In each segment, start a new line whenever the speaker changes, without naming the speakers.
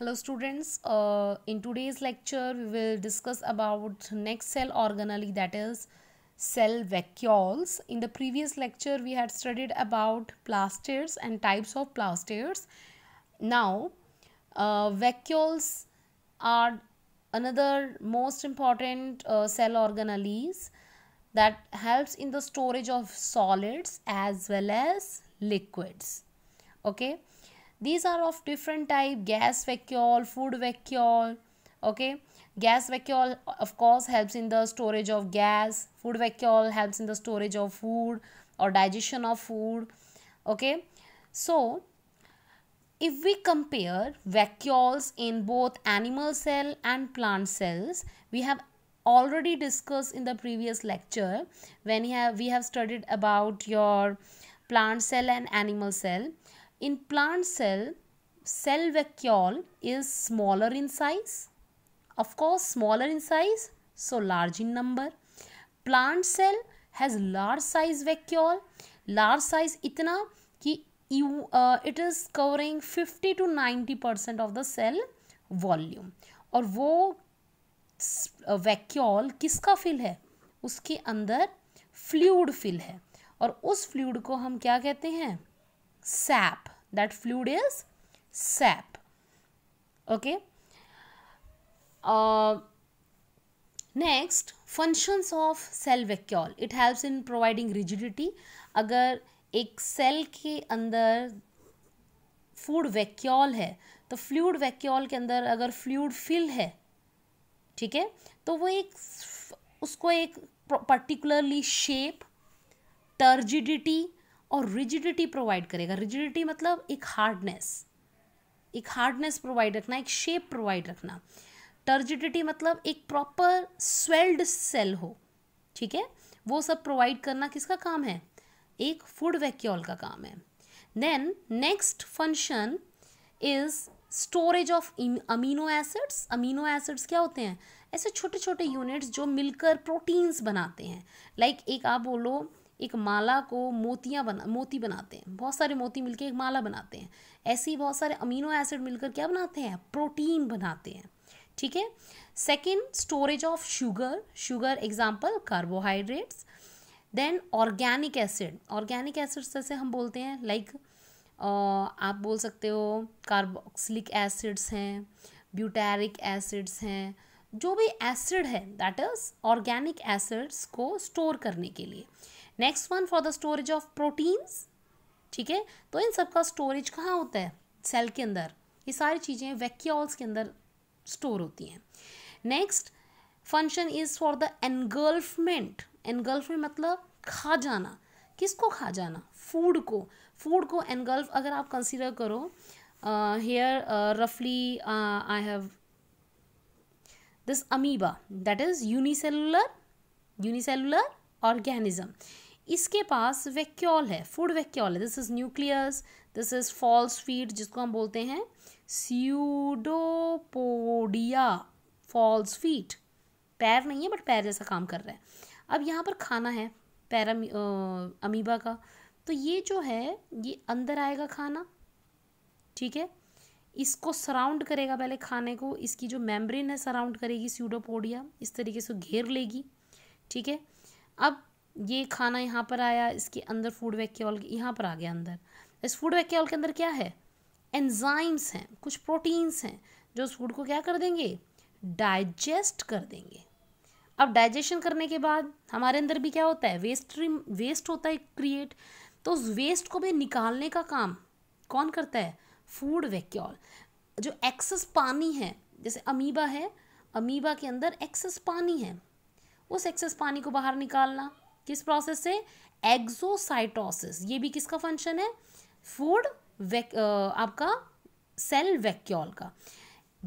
hello students uh, in today's lecture we will discuss about next cell organelle that is cell vacuoles in the previous lecture we had studied about plastids and types of plastids now uh, vacuoles are another most important uh, cell organelles that helps in the storage of solids as well as liquids okay these are of different type gas vacuole, food vacuole. Okay, gas vacuole of course helps in the storage of gas. Food vacuole helps in the storage of food or digestion of food. Okay, so if we compare vacuoles in both animal cell and plant cells, we have already discussed in the previous lecture when we have, studied about your plant cell and animal cell. In plant cell, cell vacuole is smaller in size. Of course, smaller in size, so large in number. Plant cell has large size vacuole. Large size itna ki you, uh, it is covering 50 to 90 percent of the cell volume और वो vacuole किसका fill है उसके अंदर fluid fill है और उस fluid को हम क्या कहते हैं sap that fluid is sap okay uh, next functions of cell vacuole it helps in providing rigidity agar ek cell ke andar food vacuole hai to fluid vacuole ke andar agar fluid fill hai theek hai to wo ek usko ek particularly shape turgidity और rigidity provide करेगा rigidity मतलब एक hardness एक hardness provide रखना एक shape provide रखना turgidity मतलब एक प्रॉपर स्वेल्ड सेल हो ठीक है वो सब प्रोवाइड करना किसका काम है एक फूड वैक्यूल का काम है then next function is storage of amino acids amino acids क्या होते हैं ऐसे छोटे छोटे यूनिट्स जो मिलकर प्रोटीन्स बनाते हैं लाइक like एक आप बोलो एक माला को मोतियाँ बना मोती बनाते हैं बहुत सारे मोती मिलकर एक माला बनाते हैं ऐसे ही बहुत सारे अमीनो एसिड मिलकर क्या बनाते हैं प्रोटीन बनाते हैं ठीक है second storage of sugar sugar example carbohydrates then organic acid organic acid जैसे हम बोलते हैं लाइक like, आप बोल सकते हो कार्बोक्सिलिक एसिड्स हैं ब्यूटेरिक एसिड्स हैं जो भी एसिड है दैट इज़ ऑर्गेनिक एसिड्स को स्टोर करने के लिए next one for the storage of proteins ठीक है तो इन सब का स्टोरेज कहाँ होता है सेल के अंदर ये सारी चीज़ें वैक्यूल्स के अंदर स्टोर होती हैं next function is for the engulfment engulfment मतलब खा जाना किसको खा जाना फूड को फूड को एनगल्फ अगर आप कंसिडर करो हेयर रफली I have this amoeba that is unicellular unicellular organism इसके पास वैक्यूल है फूड वैक्यूल है this is nucleus this is false feet जिसको हम बोलते हैं स्यूडोपोडिया फॉल्स फीट पैर नहीं है बट पैर जैसा काम कर रहा है अब यहाँ पर खाना है पैर अमीबा का तो ये जो है ये अंदर आएगा खाना ठीक है इसको सराउंड करेगा पहले खाने को इसकी जो मेम्ब्रेन है सराउंड करेगी स्यूडोपोडिया इस तरीके से घेर लेगी ठीक है अब ये खाना यहाँ पर आया इसके अंदर फूड वैक्यूल यहाँ पर आ गया अंदर इस फूड वैक्यूल के अंदर क्या है एंजाइम्स हैं कुछ प्रोटीन्स हैं जो उस फूड को क्या कर देंगे डाइजेस्ट कर देंगे अब डाइजेशन करने के बाद हमारे अंदर भी क्या होता है वेस्ट वेस्ट होता है क्रिएट तो उस वेस्ट को भी निकालने का काम कौन करता है फूड वैक्यूल जो एक्सेस पानी है जैसे अमीबा है अमीबा के अंदर एक्सेस पानी है उस एक्सेस पानी को बाहर निकालना किस प्रोसेस से एग्जोसाइटोसिस ये भी किसका फंक्शन है फूड आपका सेल वैक्यूल का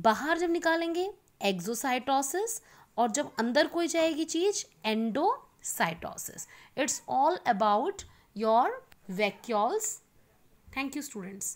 बाहर जब निकालेंगे एग्जोसाइटोसिस और जब अंदर कोई जाएगी चीज endocytosis it's all about your vacuoles thank you students